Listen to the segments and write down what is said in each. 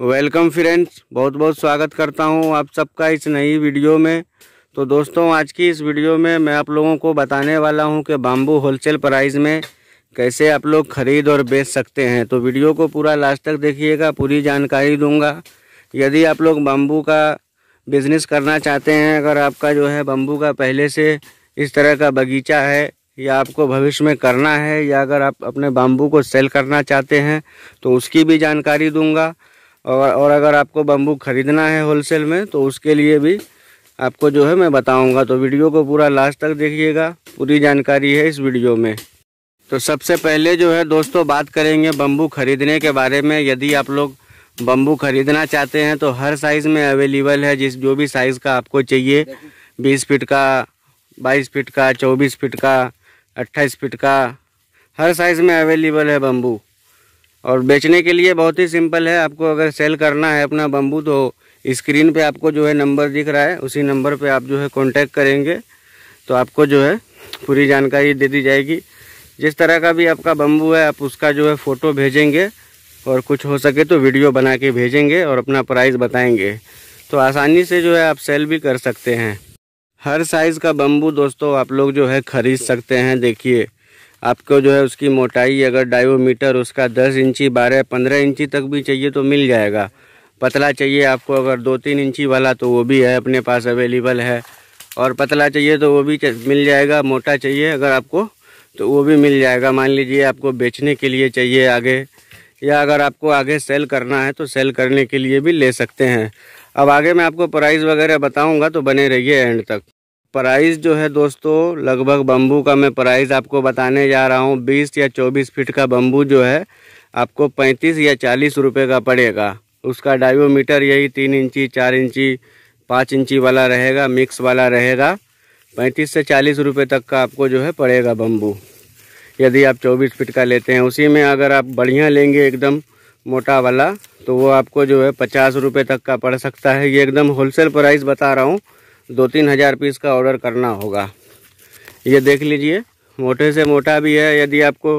welcome friends बहुत बहुत स्वागत करता हूं आप सबका इस नई वीडियो में तो दोस्तों आज की इस वीडियो में मैं आप लोगों को बताने वाला हूं कि बाम्बू होलसेल प्राइस में कैसे आप लोग खरीद और बेच सकते हैं तो वीडियो को पूरा लास्ट तक देखिएगा पूरी जानकारी दूंगा यदि आप लोग बाम्बू का बिज़नेस करना चाहते हैं अगर आपका जो है बम्बू का पहले से इस तरह का बगीचा है या आपको भविष्य में करना है या अगर आप अपने बाम्बू को सेल करना चाहते हैं तो उसकी भी जानकारी दूंगा और और अगर आपको बम्बू ख़रीदना है होलसेल में तो उसके लिए भी आपको जो है मैं बताऊंगा तो वीडियो को पूरा लास्ट तक देखिएगा पूरी जानकारी है इस वीडियो में तो सबसे पहले जो है दोस्तों बात करेंगे बम्बू ख़रीदने के बारे में यदि आप लोग बम्बू ख़रीदना चाहते हैं तो हर साइज़ में अवेलेबल है जिस जो भी साइज़ का आपको चाहिए बीस फिट का बाईस फिट का चौबीस फिट का अट्ठाईस फिट का हर साइज़ में अवेलेबल है बम्बू और बेचने के लिए बहुत ही सिंपल है आपको अगर सेल करना है अपना बम्बू तो स्क्रीन पे आपको जो है नंबर दिख रहा है उसी नंबर पे आप जो है कांटेक्ट करेंगे तो आपको जो है पूरी जानकारी दे दी जाएगी जिस तरह का भी आपका बम्बू है आप उसका जो है फ़ोटो भेजेंगे और कुछ हो सके तो वीडियो बना के भेजेंगे और अपना प्राइस बताएँगे तो आसानी से जो है आप सेल भी कर सकते हैं हर साइज़ का बम्बू दोस्तों आप लोग जो है ख़रीद सकते हैं देखिए आपको जो है उसकी मोटाई अगर डायोमीटर उसका दस इंची बारह पंद्रह इंची तक भी चाहिए तो मिल जाएगा पतला चाहिए आपको अगर दो तीन इंची वाला तो वो भी है अपने पास अवेलेबल है और पतला चाहिए तो वो भी मिल जाएगा मोटा चाहिए अगर आपको तो वो भी मिल जाएगा मान लीजिए आपको बेचने के लिए चाहिए आगे या अगर आपको आगे सेल करना है तो सेल करने के लिए भी ले सकते हैं अब आगे मैं आपको प्राइस वगैरह बताऊंगा तो बने रहिए एंड तक प्राइस जो है दोस्तों लगभग बम्बू का मैं प्राइस आपको बताने जा रहा हूँ बीस या चौबीस फीट का बम्बू जो है आपको पैंतीस या चालीस रुपये का पड़ेगा उसका डायोमीटर यही तीन इंची चार इंची पाँच इंची वाला रहेगा मिक्स वाला रहेगा पैंतीस से चालीस रुपये तक का आपको जो है पड़ेगा बम्बू यदि आप चौबीस फिट का लेते हैं उसी में अगर आप बढ़िया लेंगे एकदम मोटा वाला तो वो आपको जो है पचास रुपये तक का पड़ सकता है ये एकदम होलसेल प्राइस बता रहा हूँ दो तीन हज़ार पीस का ऑर्डर करना होगा ये देख लीजिए मोटे से मोटा भी है यदि आपको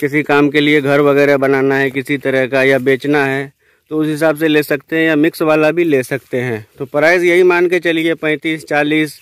किसी काम के लिए घर वगैरह बनाना है किसी तरह का या बेचना है तो उस हिसाब से ले सकते हैं या मिक्स वाला भी ले सकते हैं तो प्राइस यही मान के चलिए पैंतीस चालीस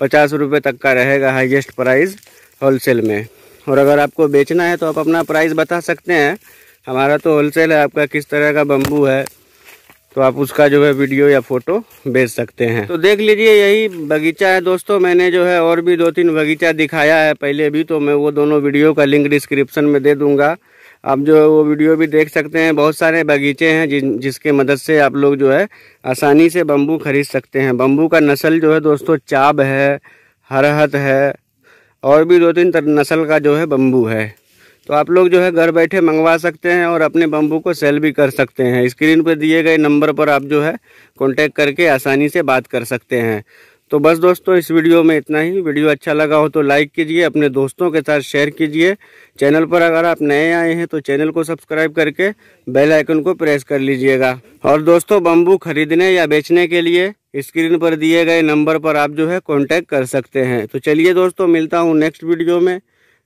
पचास रुपये तक का रहेगा हाइएस्ट प्राइस होलसेल में और अगर आपको बेचना है तो आप अपना प्राइस बता सकते हैं हमारा तो होलसेल है आपका किस तरह का बम्बू है तो आप उसका जो है वीडियो या फोटो भेज सकते हैं तो देख लीजिए यही बगीचा है दोस्तों मैंने जो है और भी दो तीन बगीचा दिखाया है पहले भी तो मैं वो दोनों वीडियो का लिंक डिस्क्रिप्शन में दे दूंगा आप जो है वो वीडियो भी देख सकते हैं बहुत सारे बगीचे हैं जिन जिसके मदद से आप लोग जो है आसानी से बम्बू खरीद सकते हैं बम्बू का नस्ल जो है दोस्तों चाब है हरहत है और भी दो तीन नस्ल का जो है बम्बू है तो आप लोग जो है घर बैठे मंगवा सकते हैं और अपने बम्बू को सेल भी कर सकते हैं स्क्रीन पर दिए गए नंबर पर आप जो है कॉन्टैक्ट करके आसानी से बात कर सकते हैं तो बस दोस्तों इस वीडियो में इतना ही वीडियो अच्छा लगा हो तो लाइक कीजिए अपने दोस्तों के साथ शेयर कीजिए चैनल पर अगर आप नए आए हैं तो चैनल को सब्सक्राइब करके बेल आइकन को प्रेस कर लीजिएगा और दोस्तों बम्बू खरीदने या बेचने के लिए स्क्रीन पर दिए गए नंबर पर आप जो है कॉन्टैक्ट कर सकते हैं तो चलिए दोस्तों मिलता हूँ नेक्स्ट वीडियो में